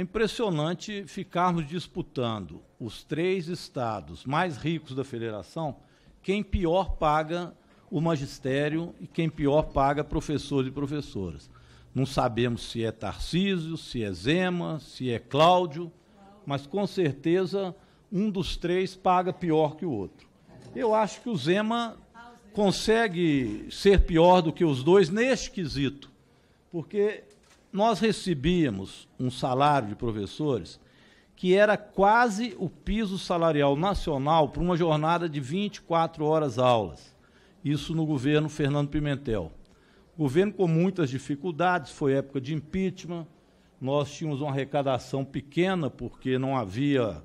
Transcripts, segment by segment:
É impressionante ficarmos disputando os três estados mais ricos da federação, quem pior paga o magistério e quem pior paga professores e professoras. Não sabemos se é Tarcísio, se é Zema, se é Cláudio, mas com certeza um dos três paga pior que o outro. Eu acho que o Zema consegue ser pior do que os dois neste quesito, porque nós recebíamos um salário de professores que era quase o piso salarial nacional para uma jornada de 24 horas aulas. Isso no governo Fernando Pimentel. Governo com muitas dificuldades, foi época de impeachment. Nós tínhamos uma arrecadação pequena, porque não havia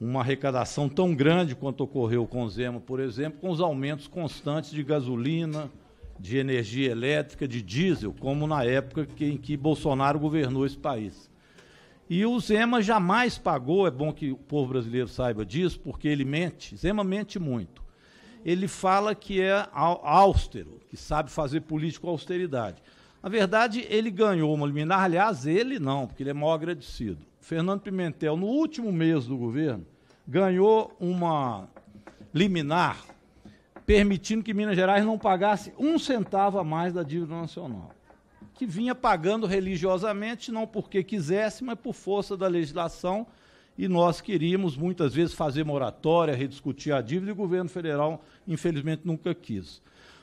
uma arrecadação tão grande quanto ocorreu com o Zema, por exemplo, com os aumentos constantes de gasolina, de energia elétrica, de diesel, como na época que, em que Bolsonaro governou esse país. E o Zema jamais pagou, é bom que o povo brasileiro saiba disso, porque ele mente, Zema mente muito. Ele fala que é austero, que sabe fazer político austeridade. Na verdade, ele ganhou uma liminar, aliás, ele não, porque ele é mal agradecido. Fernando Pimentel, no último mês do governo, ganhou uma liminar permitindo que Minas Gerais não pagasse um centavo a mais da dívida nacional, que vinha pagando religiosamente, não porque quisesse, mas por força da legislação, e nós queríamos muitas vezes fazer moratória, rediscutir a dívida, e o governo federal, infelizmente, nunca quis.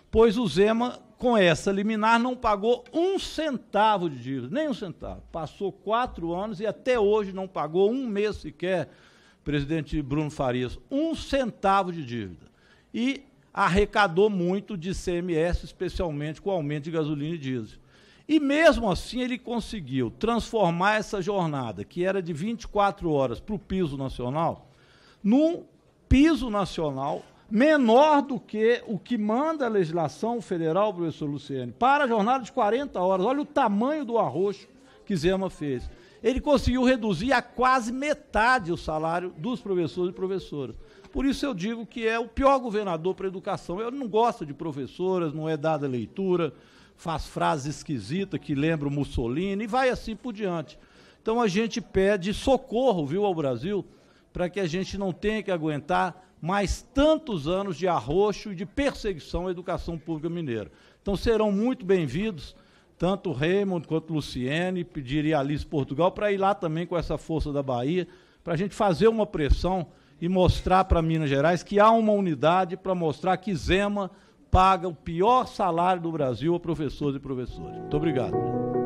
Pois o Zema, com essa liminar, não pagou um centavo de dívida, nem um centavo. Passou quatro anos e até hoje não pagou um mês sequer, presidente Bruno Farias, um centavo de dívida. E arrecadou muito de CMS, especialmente com o aumento de gasolina e diesel. E mesmo assim ele conseguiu transformar essa jornada, que era de 24 horas para o piso nacional, num piso nacional menor do que o que manda a legislação federal, professor Luciano, para a jornada de 40 horas. Olha o tamanho do arroxo que Zema fez. Ele conseguiu reduzir a quase metade o salário dos professores e professoras. Por isso eu digo que é o pior governador para a educação. Ele não gosta de professoras, não é dada leitura, faz frases esquisitas que lembram Mussolini e vai assim por diante. Então a gente pede socorro, viu, ao Brasil, para que a gente não tenha que aguentar mais tantos anos de arroxo e de perseguição à educação pública mineira. Então serão muito bem-vindos tanto Raymond quanto Luciene, pediria a Alice Portugal para ir lá também com essa força da Bahia, para a gente fazer uma pressão e mostrar para Minas Gerais que há uma unidade para mostrar que Zema paga o pior salário do Brasil a professores e professores. Muito obrigado.